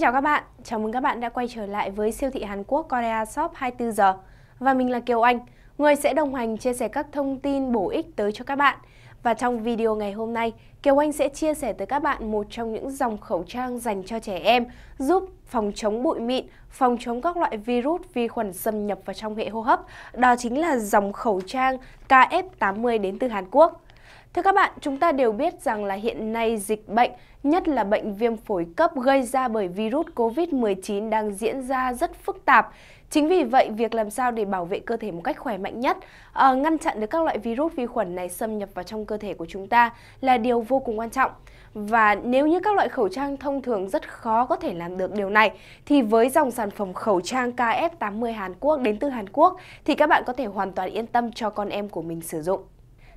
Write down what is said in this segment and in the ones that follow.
chào các bạn, chào mừng các bạn đã quay trở lại với siêu thị Hàn Quốc Korea Shop 24 giờ. Và mình là Kiều Anh, người sẽ đồng hành chia sẻ các thông tin bổ ích tới cho các bạn. Và trong video ngày hôm nay, Kiều Anh sẽ chia sẻ tới các bạn một trong những dòng khẩu trang dành cho trẻ em giúp phòng chống bụi mịn, phòng chống các loại virus, vi khuẩn xâm nhập vào trong hệ hô hấp. Đó chính là dòng khẩu trang KF80 đến từ Hàn Quốc. Thưa các bạn, chúng ta đều biết rằng là hiện nay dịch bệnh, nhất là bệnh viêm phổi cấp gây ra bởi virus COVID-19 đang diễn ra rất phức tạp. Chính vì vậy, việc làm sao để bảo vệ cơ thể một cách khỏe mạnh nhất, ờ, ngăn chặn được các loại virus vi khuẩn này xâm nhập vào trong cơ thể của chúng ta là điều vô cùng quan trọng. Và nếu như các loại khẩu trang thông thường rất khó có thể làm được điều này, thì với dòng sản phẩm khẩu trang KF80 Hàn Quốc đến từ Hàn Quốc, thì các bạn có thể hoàn toàn yên tâm cho con em của mình sử dụng.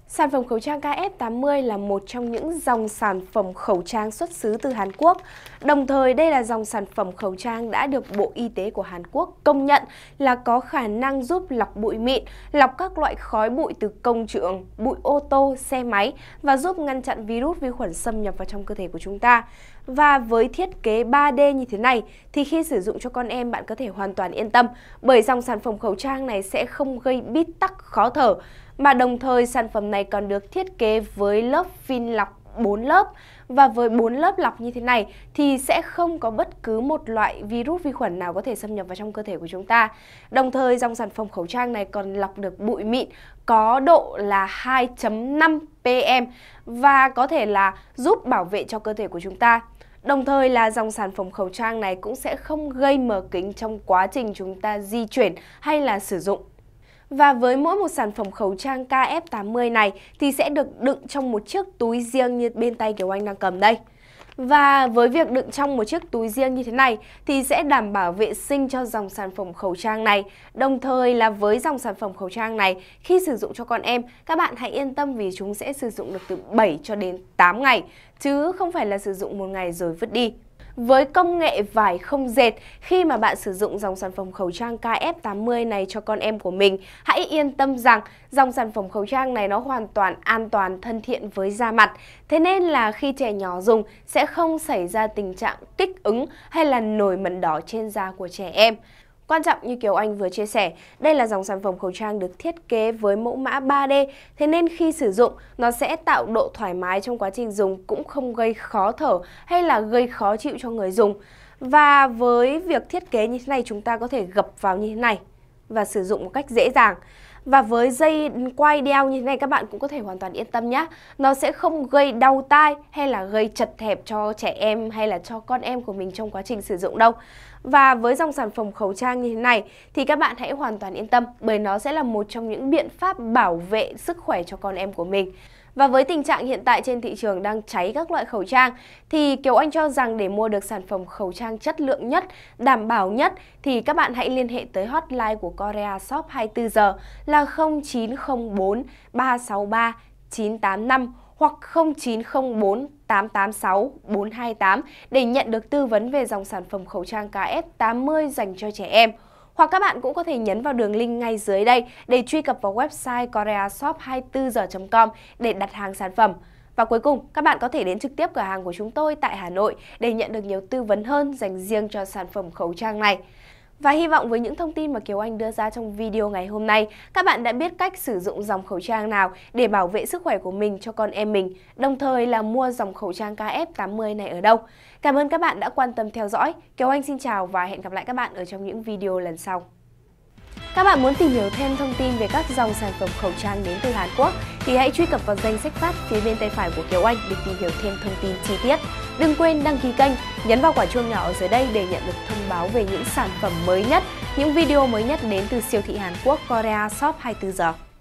Sản phẩm khẩu trang KS80 là một trong những dòng sản phẩm khẩu trang xuất xứ từ Hàn Quốc. Đồng thời, đây là dòng sản phẩm khẩu trang đã được Bộ Y tế của Hàn Quốc công nhận là có khả năng giúp lọc bụi mịn, lọc các loại khói bụi từ công trường, bụi ô tô, xe máy và giúp ngăn chặn virus vi khuẩn xâm nhập vào trong cơ thể của chúng ta. Và với thiết kế 3D như thế này thì khi sử dụng cho con em bạn có thể hoàn toàn yên tâm bởi dòng sản phẩm khẩu trang này sẽ không gây bít tắc khó thở mà đồng thời sản phẩm này còn được thiết kế với lớp phin lọc 4 lớp và với 4 lớp lọc như thế này thì sẽ không có bất cứ một loại virus vi khuẩn nào có thể xâm nhập vào trong cơ thể của chúng ta. Đồng thời dòng sản phẩm khẩu trang này còn lọc được bụi mịn có độ là 2.5 PM và có thể là giúp bảo vệ cho cơ thể của chúng ta. Đồng thời là dòng sản phẩm khẩu trang này cũng sẽ không gây mờ kính trong quá trình chúng ta di chuyển hay là sử dụng. Và với mỗi một sản phẩm khẩu trang KF80 này thì sẽ được đựng trong một chiếc túi riêng như bên tay Kiều Anh đang cầm đây. Và với việc đựng trong một chiếc túi riêng như thế này thì sẽ đảm bảo vệ sinh cho dòng sản phẩm khẩu trang này. Đồng thời là với dòng sản phẩm khẩu trang này, khi sử dụng cho con em, các bạn hãy yên tâm vì chúng sẽ sử dụng được từ 7 cho đến 8 ngày, chứ không phải là sử dụng một ngày rồi vứt đi với công nghệ vải không dệt khi mà bạn sử dụng dòng sản phẩm khẩu trang KF80 này cho con em của mình. Hãy yên tâm rằng dòng sản phẩm khẩu trang này nó hoàn toàn an toàn, thân thiện với da mặt. Thế nên là khi trẻ nhỏ dùng sẽ không xảy ra tình trạng kích ứng hay là nổi mẩn đỏ trên da của trẻ em. Quan trọng như Kiều Anh vừa chia sẻ, đây là dòng sản phẩm khẩu trang được thiết kế với mẫu mã 3D, thế nên khi sử dụng, nó sẽ tạo độ thoải mái trong quá trình dùng cũng không gây khó thở hay là gây khó chịu cho người dùng. Và với việc thiết kế như thế này chúng ta có thể gập vào như thế này và sử dụng một cách dễ dàng. Và với dây quay đeo như thế này các bạn cũng có thể hoàn toàn yên tâm nhé. Nó sẽ không gây đau tai hay là gây chật hẹp cho trẻ em hay là cho con em của mình trong quá trình sử dụng đâu. Và với dòng sản phẩm khẩu trang như thế này thì các bạn hãy hoàn toàn yên tâm bởi nó sẽ là một trong những biện pháp bảo vệ sức khỏe cho con em của mình. Và với tình trạng hiện tại trên thị trường đang cháy các loại khẩu trang thì Kiều Anh cho rằng để mua được sản phẩm khẩu trang chất lượng nhất, đảm bảo nhất thì các bạn hãy liên hệ tới hotline của Korea Shop 24 giờ là 0904 363 985 hoặc 0904 886 428 để nhận được tư vấn về dòng sản phẩm khẩu trang KF80 dành cho trẻ em. Hoặc các bạn cũng có thể nhấn vào đường link ngay dưới đây để truy cập vào website koreashop24h.com để đặt hàng sản phẩm. Và cuối cùng, các bạn có thể đến trực tiếp cửa hàng của chúng tôi tại Hà Nội để nhận được nhiều tư vấn hơn dành riêng cho sản phẩm khẩu trang này. Và hy vọng với những thông tin mà Kiều Anh đưa ra trong video ngày hôm nay, các bạn đã biết cách sử dụng dòng khẩu trang nào để bảo vệ sức khỏe của mình cho con em mình, đồng thời là mua dòng khẩu trang KF80 này ở đâu. Cảm ơn các bạn đã quan tâm theo dõi. Kiều Anh xin chào và hẹn gặp lại các bạn ở trong những video lần sau. Các bạn muốn tìm hiểu thêm thông tin về các dòng sản phẩm khẩu trang đến từ Hàn Quốc thì hãy truy cập vào danh sách phát phía bên tay phải của Kiều Anh để tìm hiểu thêm thông tin chi tiết. Đừng quên đăng ký kênh, nhấn vào quả chuông nhỏ ở dưới đây để nhận được thông báo về những sản phẩm mới nhất, những video mới nhất đến từ siêu thị Hàn Quốc Korea Shop 24 giờ.